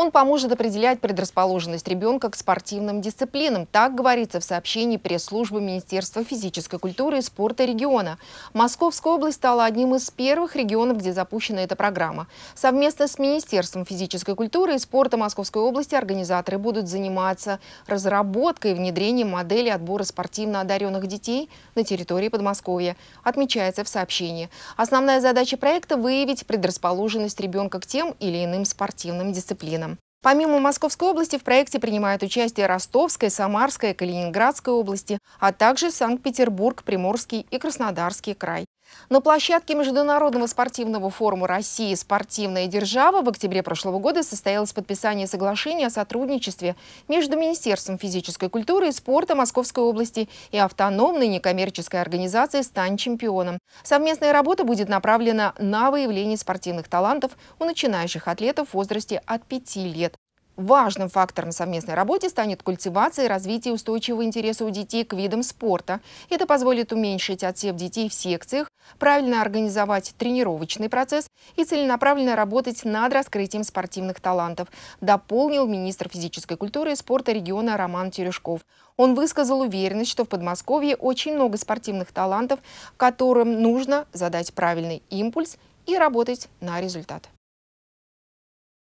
Он поможет определять предрасположенность ребенка к спортивным дисциплинам. Так говорится в сообщении пресс-службы Министерства физической культуры и спорта региона. Московская область стала одним из первых регионов, где запущена эта программа. Совместно с Министерством физической культуры и спорта Московской области организаторы будут заниматься разработкой и внедрением модели отбора спортивно одаренных детей на территории Подмосковья, отмечается в сообщении. Основная задача проекта – выявить предрасположенность ребенка к тем или иным спортивным дисциплинам. Помимо Московской области в проекте принимают участие Ростовская, Самарская, Калининградская области, а также Санкт-Петербург, Приморский и Краснодарский край. На площадке Международного спортивного форума России «Спортивная держава» в октябре прошлого года состоялось подписание соглашения о сотрудничестве между Министерством физической культуры и спорта Московской области и автономной некоммерческой организацией «Стань чемпионом». Совместная работа будет направлена на выявление спортивных талантов у начинающих атлетов в возрасте от 5 лет. Важным фактором совместной работы станет культивация и развитие устойчивого интереса у детей к видам спорта. Это позволит уменьшить отсев детей в секциях, правильно организовать тренировочный процесс и целенаправленно работать над раскрытием спортивных талантов, дополнил министр физической культуры и спорта региона Роман Терешков. Он высказал уверенность, что в Подмосковье очень много спортивных талантов, которым нужно задать правильный импульс и работать на результат.